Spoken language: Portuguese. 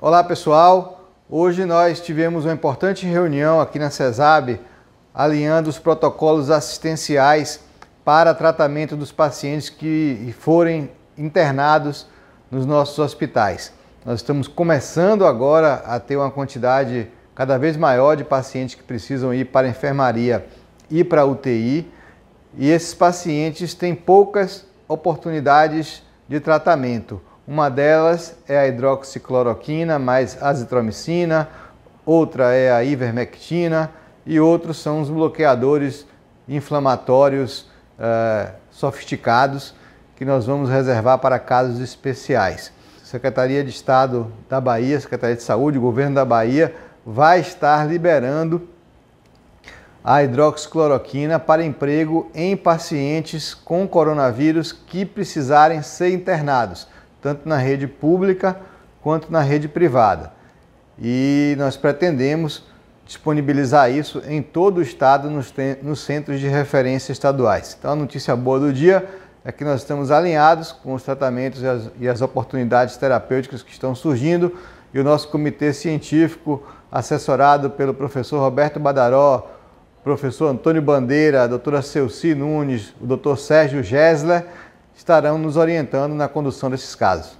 Olá pessoal, hoje nós tivemos uma importante reunião aqui na CESAB, alinhando os protocolos assistenciais para tratamento dos pacientes que forem internados nos nossos hospitais. Nós estamos começando agora a ter uma quantidade cada vez maior de pacientes que precisam ir para a enfermaria e para a UTI, e esses pacientes têm poucas oportunidades de tratamento. Uma delas é a hidroxicloroquina mais azitromicina, outra é a ivermectina e outros são os bloqueadores inflamatórios eh, sofisticados que nós vamos reservar para casos especiais. Secretaria de Estado da Bahia, Secretaria de Saúde, o governo da Bahia vai estar liberando a hidroxicloroquina para emprego em pacientes com coronavírus que precisarem ser internados tanto na rede pública quanto na rede privada. E nós pretendemos disponibilizar isso em todo o estado nos, nos centros de referência estaduais. Então, a notícia boa do dia é que nós estamos alinhados com os tratamentos e as, e as oportunidades terapêuticas que estão surgindo e o nosso comitê científico, assessorado pelo professor Roberto Badaró, professor Antônio Bandeira, a doutora Celci Nunes, o doutor Sérgio Gessler, estarão nos orientando na condução desses casos.